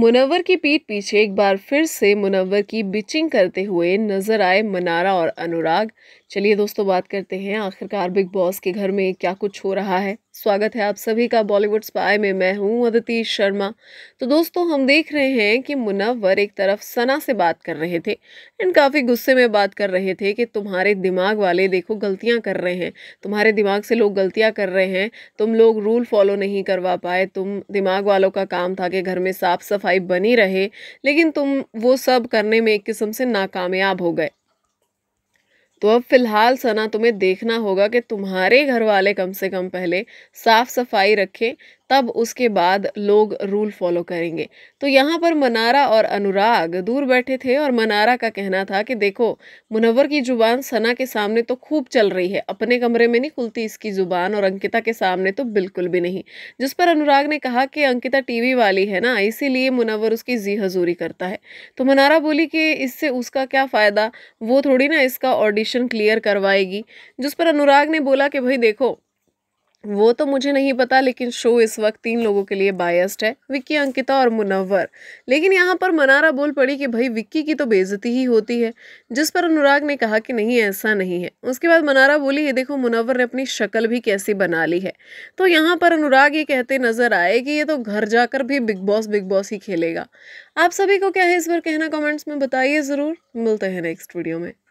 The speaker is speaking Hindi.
मुनव्वर की पीठ पीछे एक बार फिर से मुनव्वर की बिचिंग करते हुए नजर आए मनारा और अनुराग चलिए दोस्तों बात करते हैं आखिरकार बिग बॉस के घर में क्या कुछ हो रहा है स्वागत है आप सभी का बॉलीवुड स्पाई में मैं हूं अदिति शर्मा तो दोस्तों हम देख रहे हैं कि मुनव्वर एक तरफ सना से बात कर रहे थे एंड काफ़ी गुस्से में बात कर रहे थे कि तुम्हारे दिमाग वाले देखो गलतियां कर रहे हैं तुम्हारे दिमाग से लोग गलतियाँ कर रहे हैं तुम लोग रूल फॉलो नहीं करवा पाए तुम दिमाग वालों का काम था कि घर में साफ़ सफाई बनी रहे लेकिन तुम वो सब करने में एक किस्म से नाकामयाब हो गए तो अब फ़िलहाल सना तुम्हें देखना होगा कि तुम्हारे घर वाले कम से कम पहले साफ़ सफाई रखें तब उसके बाद लोग रूल फॉलो करेंगे तो यहाँ पर मनारा और अनुराग दूर बैठे थे और मनारा का कहना था कि देखो मुनवर की ज़ुबान सना के सामने तो खूब चल रही है अपने कमरे में नहीं खुलती इसकी ज़ुबान और अंकिता के सामने तो बिल्कुल भी नहीं जिस पर अनुराग ने कहा कि अंकिता टीवी वाली है ना इसीलिए मुनवर उसकी जी हजूरी करता है तो मनारा बोली कि इससे उसका क्या फ़ायदा वो थोड़ी ना इसका ऑडिशन क्लियर करवाएगी जिस पर अनुराग ने बोला कि भाई देखो वो तो मुझे नहीं पता लेकिन शो इस वक्त तीन लोगों के लिए बायस्ड है विक्की अंकिता और मुनव्वर लेकिन यहाँ पर मनारा बोल पड़ी कि भाई विक्की की तो बेजती ही होती है जिस पर अनुराग ने कहा कि नहीं ऐसा नहीं है उसके बाद मनारा बोली ये देखो मुनव्वर ने अपनी शक्ल भी कैसी बना ली है तो यहाँ पर अनुराग ये कहते नजर आए कि ये तो घर जाकर भी बिग बॉस बिग बॉस ही खेलेगा आप सभी को क्या है इस पर कहना कॉमेंट्स में बताइए ज़रूर मिलते हैं नेक्स्ट वीडियो में